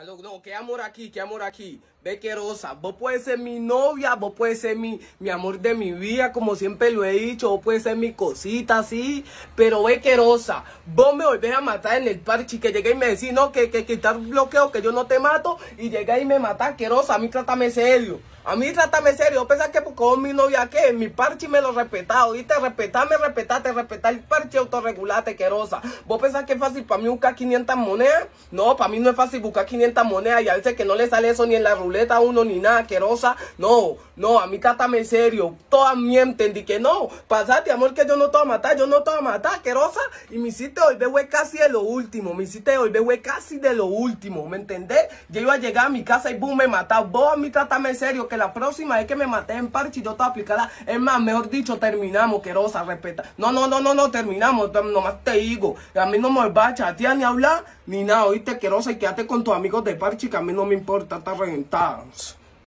Aló, ah, no, qué amor aquí, qué amor aquí. Ve vos puedes ser mi novia, vos puedes ser mi, mi amor de mi vida, como siempre lo he dicho, vos puedes ser mi cosita, sí. Pero ve que vos me volvés a matar en el parche que llegué y me decís, no, que, que quitar bloqueo, que yo no te mato, y llegué y me matás, querosa, a mí trátame serio. A mí trátame serio, vos pensás que mi novia que mi parche me lo respetás, oíste, respetame, respetate, respetar el parche, autorregulate, querosa. ¿Vos pensás que es fácil para mí buscar 500 monedas? No, para mí no es fácil buscar 500 moneda monedas y a veces que no le sale eso ni en la ruleta a uno ni nada querosa, No, no, a mí trátame en serio. Todas mienten, di que no, pasate amor que yo no te voy a matar, yo no te voy a matar, querosa Y me hiciste hoy bebé casi de lo último, me hiciste hoy bebé casi de lo último, ¿me entendés? Yo iba a llegar a mi casa y boom, me mataba. Vos a mí trátame en serio, que la próxima vez que me maté en parche yo te aplicada Es más, mejor dicho, terminamos, querosa, respeta. No, no, no, no, no, terminamos, nomás te digo. A mí no me va a chatear ni hablar, ni nada, oíste, querosa, y quédate con tu amigo de parche que a mí no me importa estar reventada.